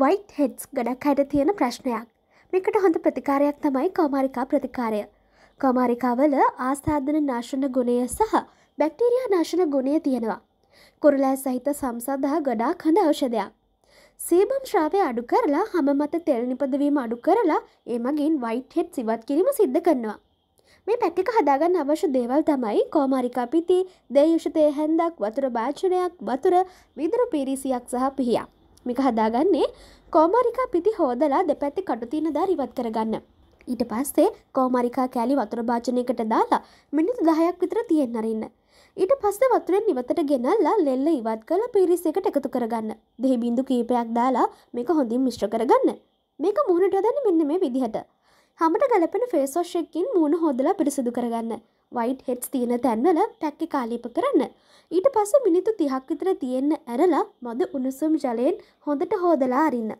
White heads ගඩක් හැට තියෙන ප්‍රශ්නයක් මේකට හොඳ ප්‍රතිකාරයක් තමයි කෝමාරිකා ප්‍රතිකාරය කෝමාරිකාවල ආසාධන නාශන ගුණය සහ බැක්ටීරයා නාශන ගුණය තියෙනවා කුරුලෑ සහිත සම්සදහ ගඩා හඳ ඖෂධයක් සීබම් ශ්‍රාවය අඩු කරලා හම මත තෙල් නිපදවීම අඩු කරලා ඒමගින් වයිට් හෙඩ් සිවත් කිරීම සිද්ධ කරනවා මේ පැටික හදාගන්න අවශ්‍ය දේවල් තමයි කෝමාරිකා පිති දේයුෂතය හැන්දක් වතුර භාචනයක් වතුර විදුරු පිරිසියක් සහ පිහියක් මේක හදාගන්නේ කෝමරිකා පිති හෝදලා දෙපැත්ති කටුතින දා රිවත් කරගන්න. ඊට පස්සේ කෝමරිකා කෑලි වතුර භාජනයකට දාලා මිනිත් දහයක් විතර තියෙන්නරන්න. ඊට පස්සේ වතුරෙන් නිවතට ගෙනල්ලා ලෙල්ල ඉවත් කළ පිරිසකට එකතු කරගන්න. දෙහි බිඳු කීපයක් දාලා මේක හොඳින් මිශ්්‍ර කරගන්න. මේක මුහුණට දන්න මෙන්න මේ විදිහට. හමට ගලපෙන ෆේසෝෂයකින් මූුණ හෝදලා පිරිසිදු කරගන්න. වයිට් හෙට්ස් තියෙන තැන්වල පැක්කි කාලීප කරන්න. ඊට පස මිනිතු තිහක් විතර තියෙන්න ඇරලා මද උණුසුම් ජලයෙන් හොඳට හෝදලා අරින්න.